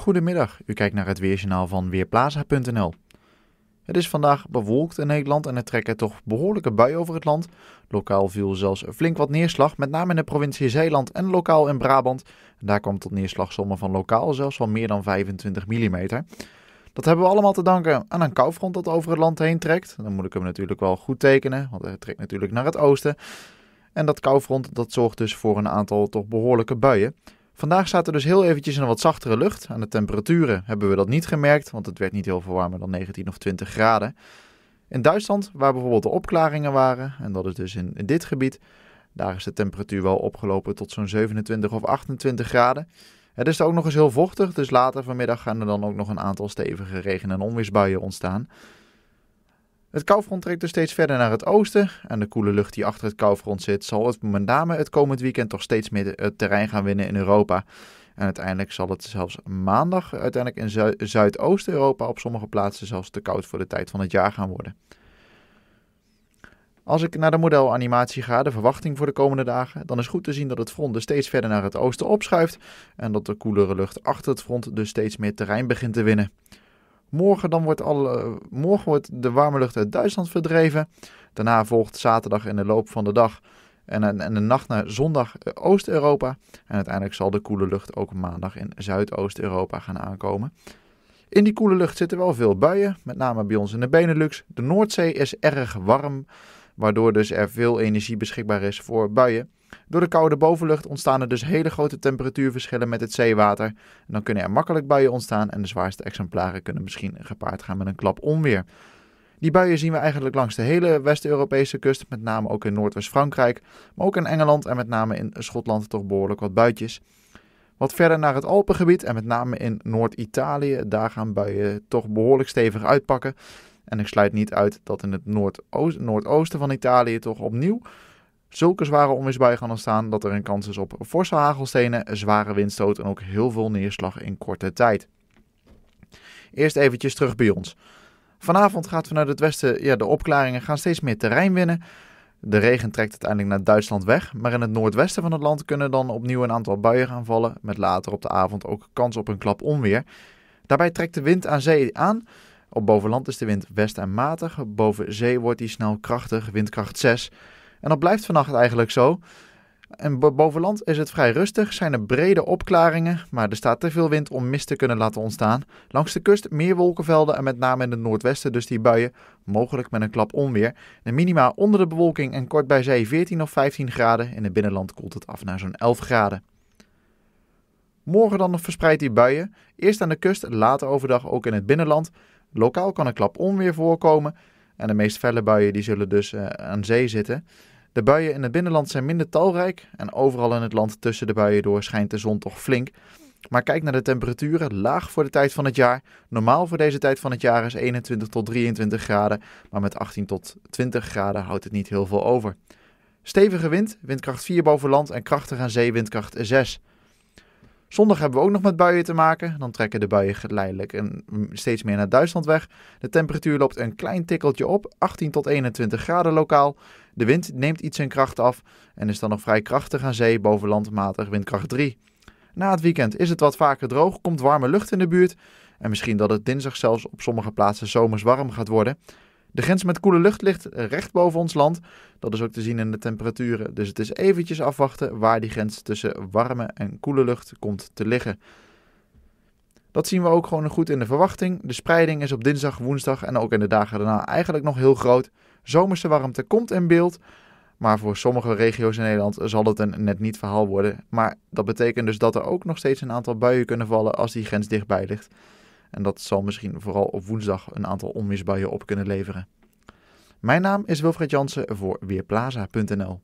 Goedemiddag, u kijkt naar het weerjournaal van Weerplaza.nl. Het is vandaag bewolkt in Nederland en er trekken toch behoorlijke buien over het land. Lokaal viel zelfs flink wat neerslag, met name in de provincie Zeeland en lokaal in Brabant. daar kwam tot neerslagsommen van lokaal zelfs van meer dan 25 mm. Dat hebben we allemaal te danken aan een koufront dat over het land heen trekt. Dan moet ik hem natuurlijk wel goed tekenen, want hij trekt natuurlijk naar het oosten. En dat koufront dat zorgt dus voor een aantal toch behoorlijke buien. Vandaag staat er dus heel eventjes in een wat zachtere lucht. Aan de temperaturen hebben we dat niet gemerkt, want het werd niet heel veel warmer dan 19 of 20 graden. In Duitsland, waar bijvoorbeeld de opklaringen waren, en dat is dus in, in dit gebied, daar is de temperatuur wel opgelopen tot zo'n 27 of 28 graden. Het is ook nog eens heel vochtig, dus later vanmiddag gaan er dan ook nog een aantal stevige regen- en onweersbuien ontstaan. Het koufront trekt dus steeds verder naar het oosten en de koele lucht die achter het koufront zit zal het met name het komend weekend toch steeds meer het terrein gaan winnen in Europa. En uiteindelijk zal het zelfs maandag uiteindelijk in Zuidoost-Europa op sommige plaatsen zelfs te koud voor de tijd van het jaar gaan worden. Als ik naar de modelanimatie ga, de verwachting voor de komende dagen, dan is goed te zien dat het front dus steeds verder naar het oosten opschuift en dat de koelere lucht achter het front dus steeds meer terrein begint te winnen. Morgen, dan wordt, alle, morgen wordt de warme lucht uit Duitsland verdreven. Daarna volgt zaterdag in de loop van de dag en, en de nacht naar zondag eh, Oost-Europa. En uiteindelijk zal de koele lucht ook maandag in Zuidoost-Europa gaan aankomen. In die koele lucht zitten wel veel buien, met name bij ons in de Benelux. De Noordzee is erg warm, waardoor dus er veel energie beschikbaar is voor buien. Door de koude bovenlucht ontstaan er dus hele grote temperatuurverschillen met het zeewater. En dan kunnen er makkelijk buien ontstaan en de zwaarste exemplaren kunnen misschien gepaard gaan met een klap onweer. Die buien zien we eigenlijk langs de hele West-Europese kust, met name ook in Noordwest-Frankrijk, maar ook in Engeland en met name in Schotland toch behoorlijk wat buitjes. Wat verder naar het Alpengebied en met name in Noord-Italië, daar gaan buien toch behoorlijk stevig uitpakken. En ik sluit niet uit dat in het Noordoosten van Italië toch opnieuw zulke zware onweersbuien gaan ontstaan dat er een kans is op forse hagelstenen, zware windstoot en ook heel veel neerslag in korte tijd. Eerst eventjes terug bij ons. Vanavond gaat vanuit het westen ja, de opklaringen gaan steeds meer terrein winnen. De regen trekt uiteindelijk naar Duitsland weg, maar in het noordwesten van het land kunnen dan opnieuw een aantal buien gaan vallen, met later op de avond ook kans op een klap onweer. Daarbij trekt de wind aan zee aan. Op bovenland is de wind west en matig, boven zee wordt die snel krachtig, windkracht 6. En dat blijft vannacht eigenlijk zo. En boven land is het vrij rustig, zijn er brede opklaringen, maar er staat te veel wind om mist te kunnen laten ontstaan. Langs de kust meer wolkenvelden en met name in het noordwesten dus die buien, mogelijk met een klap onweer. De minima onder de bewolking en kort bij zee 14 of 15 graden, in het binnenland koelt het af naar zo'n 11 graden. Morgen dan nog verspreid die buien, eerst aan de kust, later overdag ook in het binnenland. Lokaal kan een klap onweer voorkomen en de meest felle buien die zullen dus eh, aan zee zitten. De buien in het binnenland zijn minder talrijk en overal in het land tussen de buien door schijnt de zon toch flink. Maar kijk naar de temperaturen, laag voor de tijd van het jaar. Normaal voor deze tijd van het jaar is 21 tot 23 graden, maar met 18 tot 20 graden houdt het niet heel veel over. Stevige wind, windkracht 4 boven land en krachtige aan zee, windkracht 6. Zondag hebben we ook nog met buien te maken. Dan trekken de buien geleidelijk en steeds meer naar Duitsland weg. De temperatuur loopt een klein tikkeltje op, 18 tot 21 graden lokaal. De wind neemt iets in kracht af en is dan nog vrij krachtig aan zee, boven landmatig windkracht 3. Na het weekend is het wat vaker droog, komt warme lucht in de buurt. En misschien dat het dinsdag zelfs op sommige plaatsen zomers warm gaat worden. De grens met koele lucht ligt eh, recht boven ons land. Dat is ook te zien in de temperaturen. Dus het is eventjes afwachten waar die grens tussen warme en koele lucht komt te liggen. Dat zien we ook gewoon goed in de verwachting. De spreiding is op dinsdag, woensdag en ook in de dagen daarna eigenlijk nog heel groot. Zomerse warmte komt in beeld. Maar voor sommige regio's in Nederland zal het een net niet verhaal worden. Maar dat betekent dus dat er ook nog steeds een aantal buien kunnen vallen als die grens dichtbij ligt. En dat zal misschien vooral op woensdag een aantal onmisbuien op kunnen leveren. Mijn naam is Wilfred Jansen voor Weerplaza.nl.